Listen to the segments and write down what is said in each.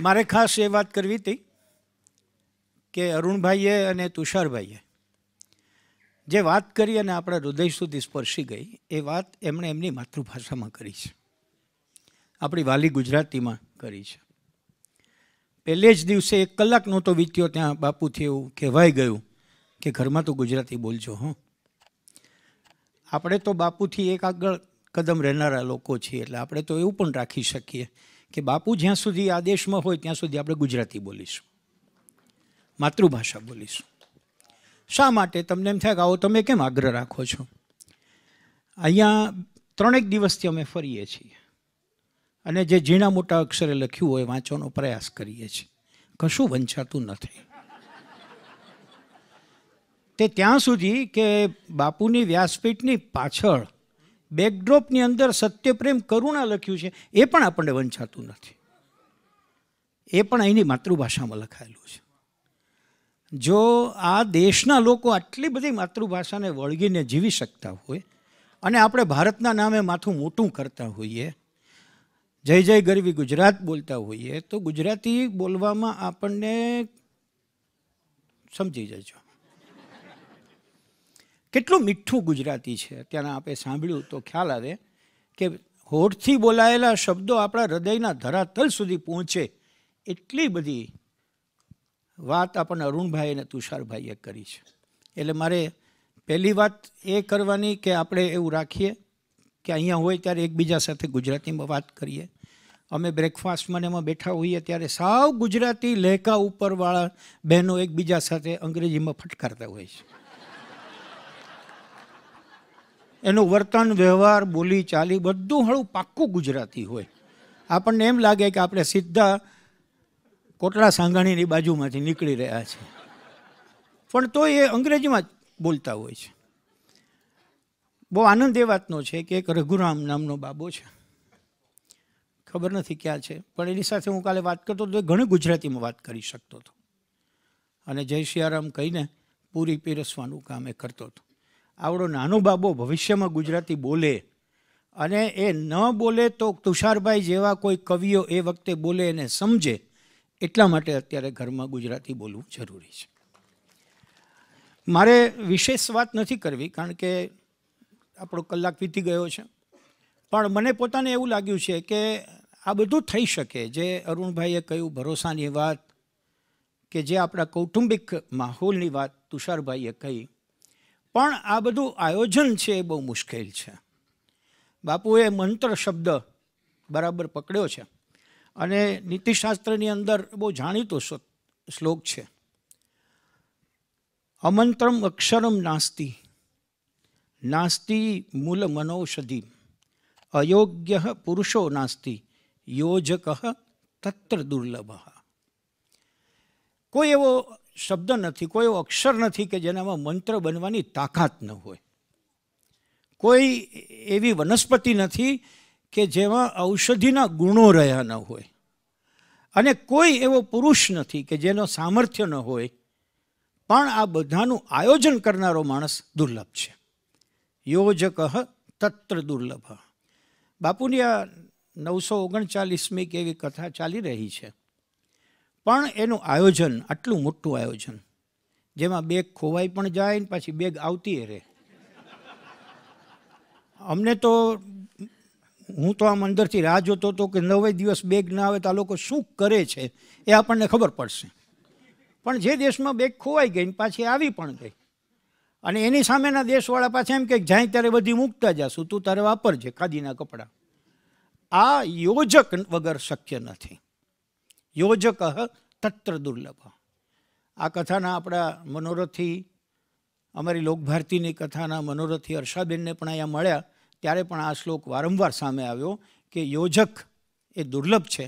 મારે ખાસ એ વાત કરવી હતી કે અરુણભાઈએ અને તુષારભાઈએ જે વાત કરી અને આપણા હૃદય સુધી સ્પર્શી ગઈ એ વાત એમણે એમની માતૃભાષામાં કરી છે આપણી વાલી ગુજરાતીમાં કરી છે પહેલે જ દિવસે એક કલાક નહોતો વીત્યો ત્યાં બાપુથી એવું કહેવાય ગયું કે ઘરમાં તો ગુજરાતી બોલજો હો આપણે તો બાપુથી એક આગળ કદમ રહેનારા લોકો છીએ એટલે આપણે તો એવું પણ રાખી શકીએ કે બાપુ જ્યાં સુધી આ દેશમાં હોય ત્યાં સુધી આપણે ગુજરાતી બોલીશું માતૃભાષા બોલીશું શા માટે તમને એમ થાય કે આવો તમે કેમ આગ્રહ રાખો છો અહીંયા ત્રણેક દિવસથી અમે ફરીએ છીએ અને જે ઝીણા મોટા અક્ષરે લખ્યું હોય વાંચવાનો પ્રયાસ કરીએ છીએ કશું વંચાતું નથી તે ત્યાં સુધી કે બાપુની વ્યાસપીઠની પાછળ બેકડ્રોપની અંદર સત્યપ્રેમ કરુણા લખ્યું છે એ પણ આપણને વંચાતું નથી એ પણ અહીંની માતૃભાષામાં લખાયેલું છે જો આ દેશના લોકો આટલી બધી માતૃભાષાને વળગીને જીવી શકતા હોય અને આપણે ભારતના નામે માથું મોટું કરતા હોઈએ જય જય ગરવી ગુજરાત બોલતા હોઈએ તો ગુજરાતી બોલવામાં આપણને સમજી જજો કેટલું મીઠું ગુજરાતી છે ત્યાંના આપણે સાંભળ્યું તો ખ્યાલ આવે કે હોઠથી બોલાયેલા શબ્દો આપણા હૃદયના ધરાતલ સુધી પહોંચે એટલી બધી વાત આપણને અરુણભાઈ અને તુષારભાઈએ કરી છે એટલે મારે પહેલી વાત એ કરવાની કે આપણે એવું રાખીએ કે અહીંયા હોય ત્યારે એકબીજા સાથે ગુજરાતીમાં વાત કરીએ અમે બ્રેકફાસ્ટમાં એમાં બેઠા હોઈએ ત્યારે સાવ ગુજરાતી લહેકા ઉપરવાળા બહેનો એકબીજા સાથે અંગ્રેજીમાં ફટકારતા હોય છે એનું વર્તન વ્યવહાર બોલી ચાલી બધું હળું પાક્કું ગુજરાતી હોય આપણને એમ લાગે કે આપણે સીધા કોટડા સાંગાણીની બાજુમાંથી નીકળી રહ્યા છે પણ તો એ અંગ્રેજીમાં બોલતા હોય છે બહુ આનંદ એ વાતનો છે કે એક રઘુરામ નામનો બાબો છે ખબર નથી ક્યાં છે પણ એની સાથે હું કાલે વાત કરતો હતો ઘણી ગુજરાતીમાં વાત કરી શકતો હતો અને જય સિયારામ કહીને પૂરી પીરસવાનું કામ એ કરતો હતો આવડો નાનો બાબો ભવિષ્યમાં ગુજરાતી બોલે અને એ ન બોલે તો તુષારભાઈ જેવા કોઈ કવિઓ એ વખતે બોલે એને સમજે એટલા માટે અત્યારે ઘરમાં ગુજરાતી બોલવું જરૂરી છે મારે વિશેષ વાત નથી કરવી કારણ કે આપણો કલાક વીતી ગયો છે પણ મને પોતાને એવું લાગ્યું છે કે આ બધું થઈ શકે જે અરુણભાઈએ કહ્યું ભરોસાની વાત કે જે આપણા કૌટુંબિક માહોલની વાત તુષારભાઈએ કહી પણ આ બધું આયોજન છે એ બહુ મુશ્કેલ છે બાપુએ મંત્ર શબ્દ બરાબર પકડ્યો છે અને નીતિશાસ્ત્રની અંદર બહુ જાણીતો શ્લોક છે અમંત્રમ અક્ષરમ નાસ્તિ નાસ્તિ મૂલ મનોષધિ અયોગ્ય પુરુષો નાસ્તિ યોજક તત્ર દુર્લભ કોઈ એવો શબ્દ નથી કોઈ એવો અક્ષર નથી કે જેનામાં મંત્ર બનવાની તાકાત ન હોય કોઈ એવી વનસ્પતિ નથી કે જેમાં ઔષધિના ગુણો રહ્યા ન હોય અને કોઈ એવો પુરુષ નથી કે જેનો સામર્થ્ય ન હોય પણ આ બધાનું આયોજન કરનારો માણસ દુર્લભ છે યોજક તત્ર દુર્લભ બાપુની આ નવસો ઓગણચાલીસમી કે એવી કથા ચાલી રહી છે પણ એનું આયોજન આટલું મોટું આયોજન જેમાં બેગ ખોવાઈ પણ જાય ને પાછી બેગ આવતી રહે અમને તો હું તો આમ અંદરથી રાહ જોતો હતો કે નવે દિવસ બેગ ના આવે તો આ લોકો શું કરે છે એ આપણને ખબર પડશે પણ જે દેશમાં બેગ ખોવાઈ ગઈ ને પાછી આવી પણ ગઈ અને એની સામેના દેશવાળા પાછા એમ કે જાય ત્યારે બધી મૂકતા જાશું તું તારે વાપરજે ખાદીના કપડાં આ યોજક વગર શક્ય નથી યોજક તત્ર દુર્લભ આ કથાના આપણા મનોરથી અમારી લોકભારતીની કથાના મનોરથી હર્ષાબેનને પણ અહીંયા મળ્યા ત્યારે પણ આ શ્લોક વારંવાર સામે આવ્યો કે યોજક એ દુર્લભ છે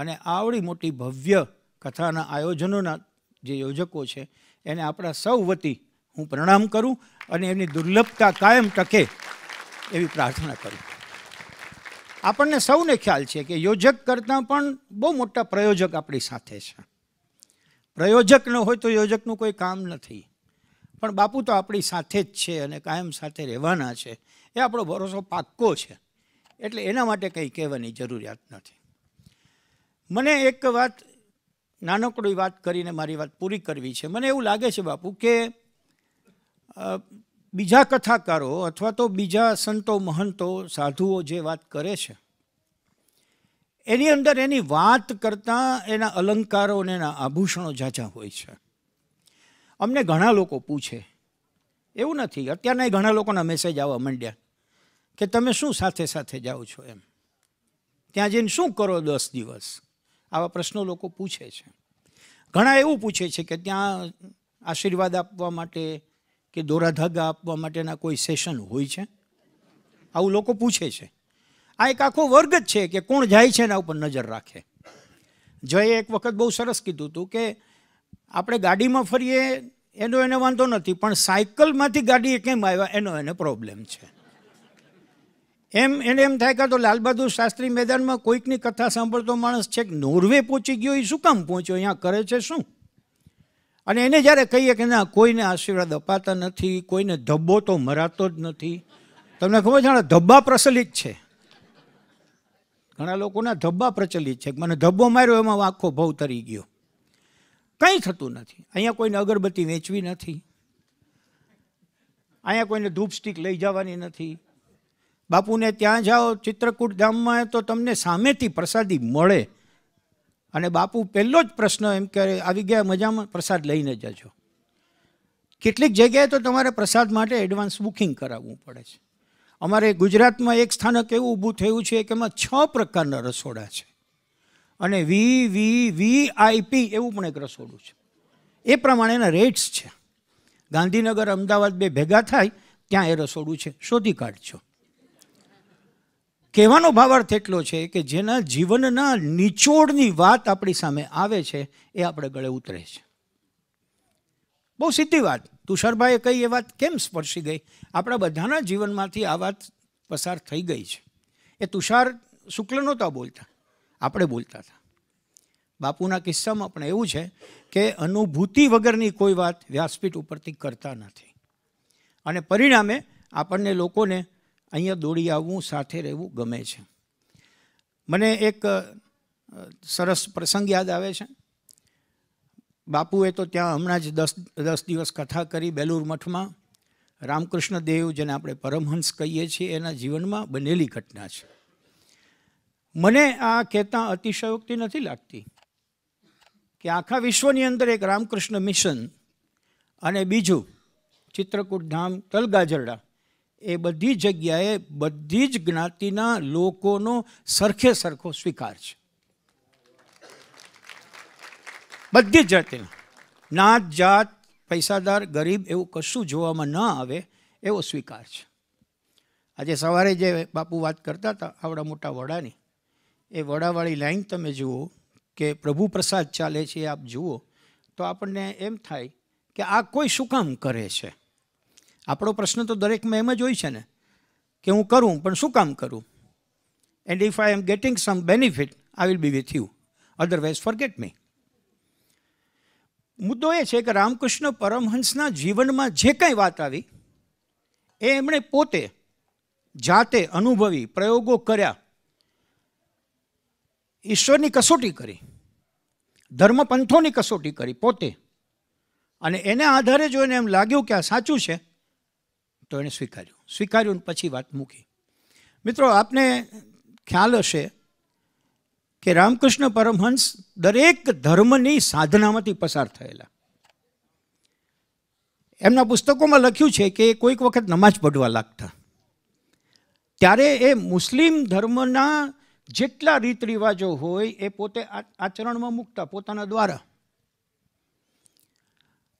અને આવડી મોટી ભવ્ય કથાના આયોજનોના જે યોજકો છે એને આપણા સૌ વતી હું પ્રણામ કરું અને એની દુર્લભતા કાયમ ટકે એવી પ્રાર્થના કરું આપણને સૌને ખ્યાલ છે કે યોજક કરતાં પણ બહુ મોટા પ્રયોજક આપણી સાથે છે પ્રયોજક ન હોય તો યોજકનું કોઈ કામ નથી પણ બાપુ તો આપણી સાથે જ છે અને કાયમ સાથે રહેવાના છે એ આપણો ભરોસો પાક્કો છે એટલે એના માટે કંઈ કહેવાની જરૂરિયાત નથી મને એક વાત નાનકડી વાત કરીને મારી વાત પૂરી કરવી છે મને એવું લાગે છે બાપુ કે બીજા કથાકારો અથવા તો બીજા સંતો મહંતો સાધુઓ જે વાત કરે છે એની અંદર એની વાત કરતાં એના અલંકારો અને એના આભૂષણો ઝાઝા હોય છે અમને ઘણા લોકો પૂછે એવું નથી અત્યારના ઘણા લોકોના મેસેજ આવવા માંડ્યા કે તમે શું સાથે સાથે જાઓ છો એમ ત્યાં જઈને શું કરો દસ દિવસ આવા પ્રશ્નો લોકો પૂછે છે ઘણા એવું પૂછે છે કે ત્યાં આશીર્વાદ આપવા માટે કે દોરા ધાગા આપવા માટેના કોઈ સેશન હોય છે આવું લોકો પૂછે છે આ એક આખો વર્ગ જ છે કે કોણ જાય છે એના ઉપર નજર રાખે જયે એક વખત બહુ સરસ કીધું હતું કે આપણે ગાડીમાં ફરીએ એનો એને વાંધો નથી પણ સાયકલમાંથી ગાડી કેમ આવ્યા એનો એને પ્રોબ્લેમ છે એમ એને એમ થાય કે તો લાલબહાદુર શાસ્ત્રી મેદાનમાં કોઈકની કથા સાંભળતો માણસ છેક નોર્વે પહોંચી ગયો એ શું કામ પહોંચ્યો અહીંયા કરે છે શું અને એને જ્યારે કહીએ કે ના કોઈને આશીર્વાદ અપાતા નથી કોઈને ધબ્બો તો મરાતો જ નથી તમને ખબર છે ધબ્બા પ્રચલિત છે ઘણા લોકોના ધબ્બા પ્રચલિત છે મને ધબ્બો માર્યો એમાં આખો ભવ તરી ગયો કંઈ થતું નથી અહીંયા કોઈને અગરબત્તી વેચવી નથી અહીંયા કોઈને ધૂપ સ્ટીક લઈ જવાની નથી બાપુને ત્યાં જાઓ ચિત્રકૂટ ધામમાં તો તમને સામેથી પ્રસાદી મળે અને બાપુ પહેલો જ પ્રશ્ન એમ કે આવી ગયા મજામાં પ્રસાદ લઈને જજો કેટલીક જગ્યાએ તો તમારે પ્રસાદ માટે એડવાન્સ બુકિંગ કરાવવું પડે છે અમારે ગુજરાતમાં એક સ્થાનક એવું ઊભું થયું છે કે એમાં છ પ્રકારના રસોડા છે અને વી વી વીઆઈપી એવું પણ એક રસોડું છે એ પ્રમાણેના રેટ્સ છે ગાંધીનગર અમદાવાદ બે ભેગા થાય ત્યાં એ રસોડું છે શોધી કાઢજો કહેવાનો ભાવાર્થ એટલો છે કે જેના જીવનના નિચોડની વાત આપણી સામે આવે છે એ આપણે ગળે ઉતરે છે બહુ સીધી વાત તુષારભાઈએ કહી એ વાત કેમ સ્પર્શી ગઈ આપણા બધાના જીવનમાંથી આ વાત પસાર થઈ ગઈ છે એ તુષાર શુક્લ નહોતા બોલતા આપણે બોલતા હતા બાપુના કિસ્સામાં પણ એવું છે કે અનુભૂતિ વગરની કોઈ વાત વ્યાસપીઠ ઉપરથી કરતા નથી અને પરિણામે આપણને લોકોને અહીંયા દોડી આવવું સાથે રહેવું ગમે છે મને એક સરસ પ્રસંગ યાદ આવે છે બાપુએ તો ત્યાં હમણાં જ દસ દસ દિવસ કથા કરી બેલુર મઠમાં રામકૃષ્ણ દેવ જેને આપણે પરમહંસ કહીએ છીએ એના જીવનમાં બનેલી ઘટના છે મને આ કહેતા અતિશયોક્તિ નથી લાગતી કે આખા વિશ્વની અંદર એક રામકૃષ્ણ મિશન અને બીજું ચિત્રકૂટ ધામ તલગાજરડા એ બધી જગ્યાએ બધી જ જ્ઞાતિના લોકોનો સરખે સરખો સ્વીકાર છે બધી જ જાતિના નાત જાત પૈસાદાર ગરીબ એવું કશું જોવામાં ન આવે એવો સ્વીકાર છે આજે સવારે જે બાપુ વાત કરતા હતા આવડા મોટા વડાની એ વડાવાળી લાઈન તમે જુઓ કે પ્રભુ પ્રસાદ ચાલે છે આપ જુઓ તો આપણને એમ થાય કે આ કોઈ શું કામ કરે છે આપણો પ્રશ્ન તો દરેકમાં એમ જ હોય છે ને કે હું કરું પણ શું કામ કરું and if I am getting some benefit I will be with you otherwise forget me મુદ્દો એ છે કે રામકૃષ્ણ પરમહંસના જીવનમાં જે કંઈ વાત આવી એ એમણે પોતે જાતે અનુભવી પ્રયોગો કર્યા ઈશ્વરની કસોટી કરી ધર્મપંથોની કસોટી કરી પોતે અને એના આધારે જો એને એમ લાગ્યું કે આ સાચું છે તો એણે સ્વીકાર્યું સ્વીકાર્યું પછી વાત મૂકી મિત્રો આપને ખ્યાલ હશે કે રામકૃષ્ણ પરમહંસ દરેક ધર્મની સાધનામાંથી પસાર થયેલા એમના પુસ્તકોમાં લખ્યું છે કે કોઈક વખત નમાજ પઢવા લાગતા ત્યારે એ મુસ્લિમ ધર્મના જેટલા રીત રિવાજો હોય એ પોતે આચરણમાં મૂકતા પોતાના દ્વારા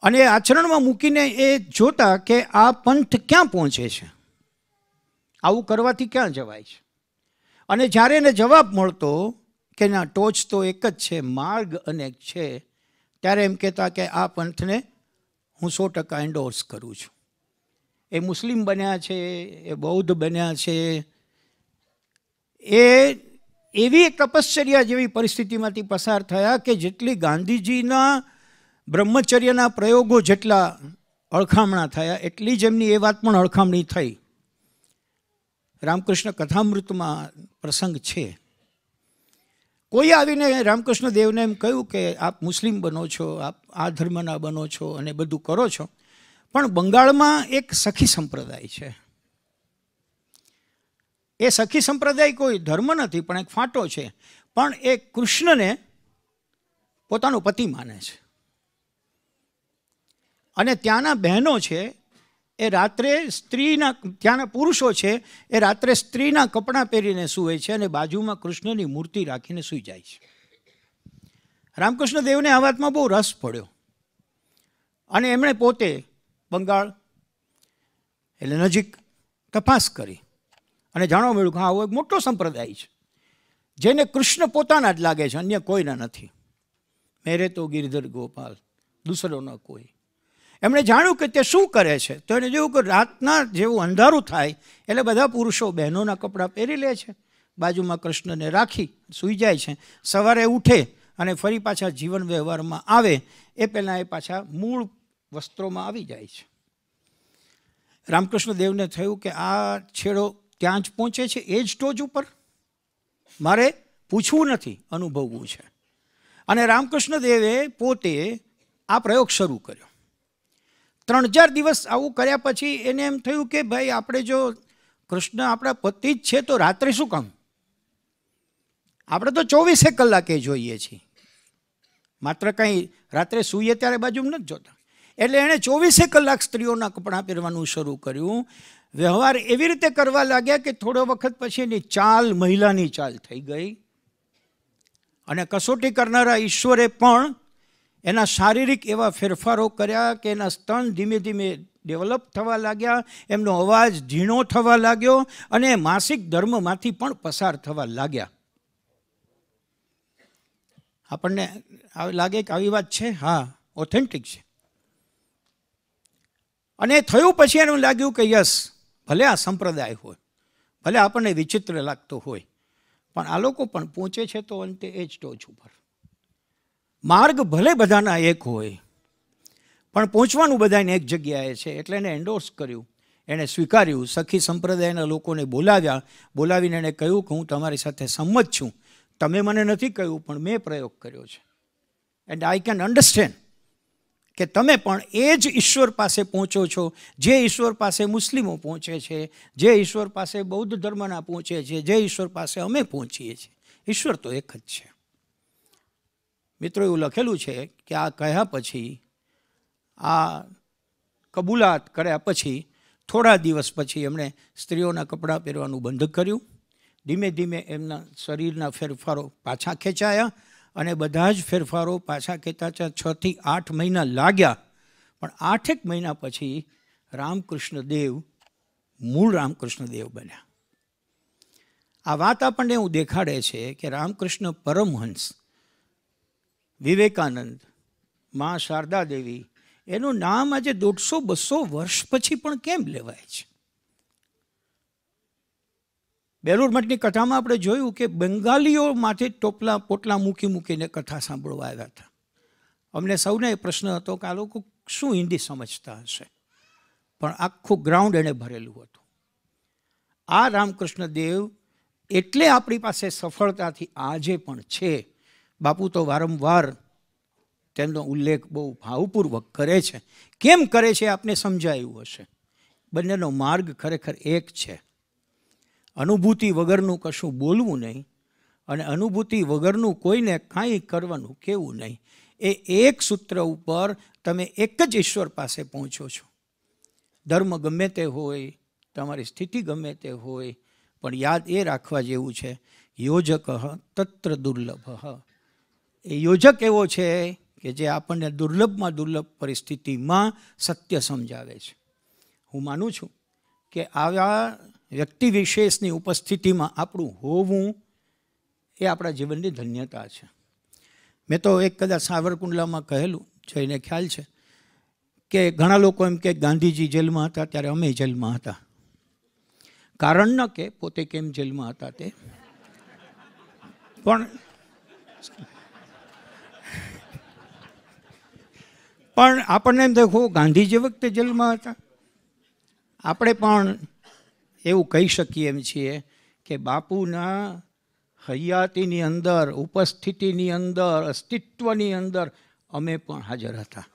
અને આચરણમાં મૂકીને એ જોતા કે આ પંથ ક્યાં પહોંચે છે આવું કરવાથી ક્યાં જવાય છે અને જ્યારે એને જવાબ મળતો કે ના ટોચ તો એક જ છે માર્ગ અનેક છે ત્યારે એમ કહેતા કે આ પંથને હું સો ટકા એન્ડોર્સ કરું છું એ મુસ્લિમ બન્યા છે એ બૌદ્ધ બન્યા છે એ એવી તપશ્ચર્યા જેવી પરિસ્થિતિમાંથી પસાર થયા કે જેટલી ગાંધીજીના બ્રહ્મચર્યના પ્રયોગો જેટલા અળખામણા થયા એટલી જ એમની એ વાત પણ અળખામણી થઈ રામકૃષ્ણ કથામૃતમાં પ્રસંગ છે કોઈ આવીને રામકૃષ્ણ દેવને એમ કહ્યું કે આપ મુસ્લિમ બનો છો આપ આ ધર્મના બનો છો અને બધું કરો છો પણ બંગાળમાં એક સખી સંપ્રદાય છે એ સખી સંપ્રદાય કોઈ ધર્મ નથી પણ એક ફાંટો છે પણ એ કૃષ્ણને પોતાનો પતિ માને છે અને ત્યાંના બહેનો છે એ રાત્રે સ્ત્રીના ત્યાંના પુરુષો છે એ રાત્રે સ્ત્રીના કપડાં પહેરીને સૂવે છે અને બાજુમાં કૃષ્ણની મૂર્તિ રાખીને સૂઈ જાય છે રામકૃષ્ણ દેવને આ વાતમાં બહુ રસ પડ્યો અને એમણે પોતે બંગાળ એટલે નજીક તપાસ કરી અને જાણવા મળ્યું કે હા આવો એક મોટો સંપ્રદાય છે જેને કૃષ્ણ પોતાના જ લાગે છે અન્ય કોઈના નથી મેરે તો ગિરધર ગોપાલ ન કોઈ એમણે જાણ્યું કે તે શું કરે છે તો એને જોયું કે રાતના જેવું અંધારું થાય એટલે બધા પુરુષો બહેનોના કપડાં પહેરી લે છે બાજુમાં કૃષ્ણને રાખી સૂઈ જાય છે સવારે ઉઠે અને ફરી પાછા જીવન વ્યવહારમાં આવે એ પહેલાં એ પાછા મૂળ વસ્ત્રોમાં આવી જાય છે રામકૃષ્ણ દેવને થયું કે આ છેડો ત્યાં જ પહોંચે છે એ જ ટોચ ઉપર મારે પૂછવું નથી અનુભવવું છે અને રામકૃષ્ણ દેવે પોતે આ પ્રયોગ શરૂ કર્યો ત્રણ ચાર દિવસ આવું કર્યા પછી એને એમ થયું કે ભાઈ આપણે જો કૃષ્ણ આપણા પતિ જ છે તો રાત્રે શું કામ આપણે તો ચોવીસે કલાકે જોઈએ છીએ માત્ર કંઈ રાત્રે સૂઈએ ત્યારે બાજુ નથી જોતા એટલે એણે ચોવીસે કલાક સ્ત્રીઓના કપડાં પહેરવાનું શરૂ કર્યું વ્યવહાર એવી રીતે કરવા લાગ્યા કે થોડો વખત પછી એની ચાલ મહિલાની ચાલ થઈ ગઈ અને કસોટી કરનારા ઈશ્વરે પણ એના શારીરિક એવા ફેરફારો કર્યા કે એના સ્તન ધીમે ધીમે ડેવલપ થવા લાગ્યા એમનો અવાજ ઝીણો થવા લાગ્યો અને માસિક ધર્મમાંથી પણ પસાર થવા લાગ્યા આપણને લાગે કે આવી વાત છે હા ઓથેન્ટિક છે અને થયું પછી એનું લાગ્યું કે યસ ભલે આ સંપ્રદાય હોય ભલે આપણને વિચિત્ર લાગતો હોય પણ આ લોકો પણ પહોંચે છે તો અંતે એ જ ટોચ ઉપર માર્ગ ભલે બધાના એક હોય પણ પહોંચવાનું બધાને એક જગ્યાએ છે એટલે એને એન્ડોર્સ કર્યું એણે સ્વીકાર્યું સખી સંપ્રદાયના લોકોને બોલાવ્યા બોલાવીને એણે કહ્યું કે હું તમારી સાથે સંમત છું તમે મને નથી કહ્યું પણ મેં પ્રયોગ કર્યો છે એન્ડ આઈ કેન અન્ડરસ્ટેન્ડ કે તમે પણ એ જ ઈશ્વર પાસે પહોંચો છો જે ઈશ્વર પાસે મુસ્લિમો પહોંચે છે જે ઈશ્વર પાસે બૌદ્ધ ધર્મના પહોંચે છે જે ઈશ્વર પાસે અમે પહોંચીએ છીએ ઈશ્વર તો એક જ છે મિત્રો એવું લખેલું છે કે આ કહ્યા પછી આ કબૂલાત કર્યા પછી થોડા દિવસ પછી એમણે સ્ત્રીઓના કપડાં પહેરવાનું બંધ કર્યું ધીમે ધીમે એમના શરીરના ફેરફારો પાછા ખેંચાયા અને બધા જ ફેરફારો પાછા ખેંચાતા છથી આઠ મહિના લાગ્યા પણ આઠેક મહિના પછી રામકૃષ્ણ દેવ મૂળ રામકૃષ્ણ દેવ બન્યા આ વાત આપણને એવું દેખાડે છે કે રામકૃષ્ણ પરમહંસ વિવેકાનંદ મા શારદા દેવી એનું નામ આજે દોઢસો બસો વર્ષ પછી પણ કેમ લેવાય છે બેલુર મઠની કથામાં આપણે જોયું કે બંગાળીઓ માથે ટોપલા પોટલા મૂકી મૂકીને કથા સાંભળવા આવ્યા હતા અમને સૌને એ પ્રશ્ન હતો કે આ લોકો શું હિન્દી સમજતા હશે પણ આખું ગ્રાઉન્ડ એણે ભરેલું હતું આ રામકૃષ્ણ દેવ એટલે આપણી પાસે સફળતાથી આજે પણ છે બાપુ તો વારંવાર તેમનો ઉલ્લેખ બહુ ભાવપૂર્વક કરે છે કેમ કરે છે આપને સમજાયું હશે બંનેનો માર્ગ ખરેખર એક છે અનુભૂતિ વગરનું કશું બોલવું નહીં અને અનુભૂતિ વગરનું કોઈને કાંઈ કરવાનું કેવું નહીં એ એક સૂત્ર ઉપર તમે એક જ ઈશ્વર પાસે પહોંચો છો ધર્મ ગમે તે હોય તમારી સ્થિતિ ગમે તે હોય પણ યાદ એ રાખવા જેવું છે યોજક તત્ર દુર્લભ એ યોજક એવો છે કે જે આપણને દુર્લભમાં દુર્લભ પરિસ્થિતિમાં સત્ય સમજાવે છે હું માનું છું કે આવા વ્યક્તિ વિશેષની ઉપસ્થિતિમાં આપણું હોવું એ આપણા જીવનની ધન્યતા છે મેં તો એક કદાચ સાવરકુંડલામાં કહેલું જઈને ખ્યાલ છે કે ઘણા લોકો એમ કે ગાંધીજી જેલમાં હતા ત્યારે અમે જેલમાં હતા કારણ ન કે પોતે કેમ જેલમાં હતા તે પણ પણ આપણને એમ દેખો ગાંધીજી વખતે જેલમાં હતા આપણે પણ એવું કહી શકીએ એમ છીએ કે બાપુના હયાતીની અંદર ઉપસ્થિતિની અંદર અસ્તિત્વની અંદર અમે પણ હાજર હતા